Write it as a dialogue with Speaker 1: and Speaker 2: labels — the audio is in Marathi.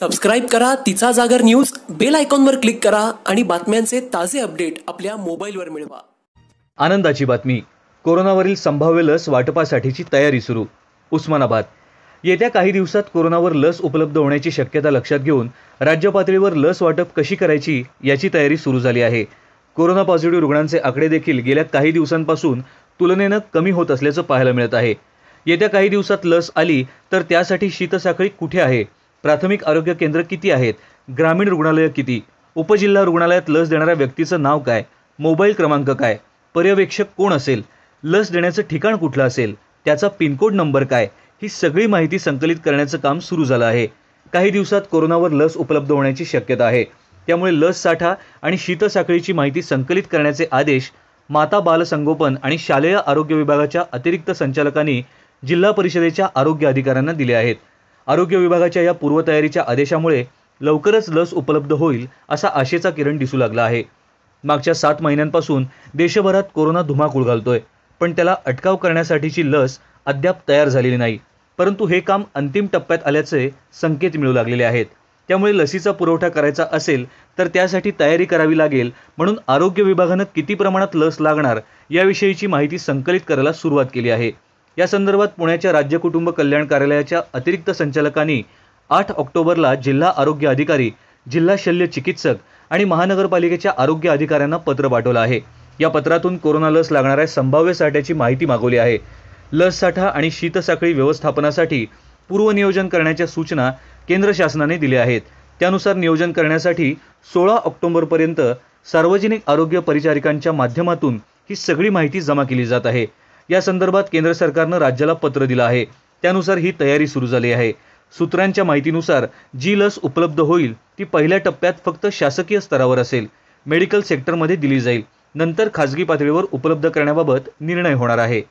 Speaker 1: सबस्क्राईब करा तिचा जागर न्यूज बेल आयकॉनवर क्लिक करा आणि बातम्यांचे ताजे अपडेट आपल्या मोबाईलवर मिळवा आनंदाची बातमी कोरोनावरील संभाव्य लस वाटपासाठीची तयारी सुरू उस्मानाबाद येत्या काही दिवसात कोरोनावर लस उपलब्ध होण्याची शक्यता लक्षात घेऊन राज्य पातळीवर लस वाटप कशी करायची याची तयारी सुरू झाली आहे कोरोना पॉझिटिव्ह रुग्णांचे आकडे देखील गेल्या काही दिवसांपासून तुलनेनं कमी होत असल्याचं पाहायला मिळत आहे येत्या काही दिवसात लस आली तर त्यासाठी शीतसाखळी कुठे आहे प्राथमिक आरोग्य केंद्र किती आहेत ग्रामीण रुग्णालय किती उपजिल्हा रुग्णालयात लस देणाऱ्या व्यक्तीचं नाव काय मोबाईल क्रमांक काय पर्यवेक्षक कोण असेल लस देण्याचं ठिकाण कुठलं असेल त्याचा पिनकोड नंबर काय ही सगळी माहिती संकलित करण्याचं काम सुरू झालं आहे काही दिवसात कोरोनावर लस उपलब्ध होण्याची शक्यता आहे त्यामुळे लस साठा आणि शीतसाखळीची माहिती संकलित करण्याचे आदेश माता बालसंगोपन आणि शालेय आरोग्य विभागाच्या अतिरिक्त संचालकांनी जिल्हा परिषदेच्या आरोग्य अधिकाऱ्यांना दिले आहेत आरोग्य विभागाच्या या पूर्वतयारीच्या आदेशामुळे लवकरच लस उपलब्ध होईल असा आशेचा किरण दिसू लागला आहे मागच्या सात महिन्यांपासून देशभरात कोरोना धुमाकूळ घालतोय पण त्याला अटकाव करण्यासाठीची लस अद्याप तयार झालेली नाही परंतु हे काम अंतिम टप्प्यात आल्याचे संकेत मिळू लागलेले आहेत त्यामुळे लसीचा पुरवठा करायचा असेल तर त्यासाठी तयारी करावी लागेल म्हणून आरोग्य विभागानं किती प्रमाणात लस लागणार याविषयीची माहिती संकलित करायला सुरुवात केली आहे या संदर्भात पुण्याच्या राज्य कुटुंब कल्याण कार्यालयाच्या अतिरिक्त संचालकांनी आठ ऑक्टोबरला जिल्हा आरोग्य अधिकारी जिल्हा शल्य चिकित्सक आणि महानगरपालिकेच्या आरोग्य अधिकाऱ्यांना पत्र पाठवलं आहे या पत्रातून कोरोना लस लागणाऱ्या संभाव्य साठ्याची माहिती मागवली आहे लस साठा आणि शीतसाखळी व्यवस्थापनासाठी पूर्वनियोजन करण्याच्या सूचना केंद्र शासनाने दिल्या आहेत त्यानुसार नियोजन करण्यासाठी सोळा ऑक्टोबरपर्यंत सार्वजनिक आरोग्य परिचारिकांच्या माध्यमातून ही सगळी माहिती जमा केली जात आहे या संदर्भात केंद्र सरकारनं राज्याला पत्र दिलं आहे त्यानुसार ही तयारी सुरू झाली आहे सूत्रांच्या माहितीनुसार जी लस उपलब्ध होईल ती पहिल्या टप्प्यात फक्त शासकीय स्तरावर असेल मेडिकल सेक्टरमध्ये दिली जाईल नंतर खाजगी पातळीवर उपलब्ध करण्याबाबत निर्णय होणार आहे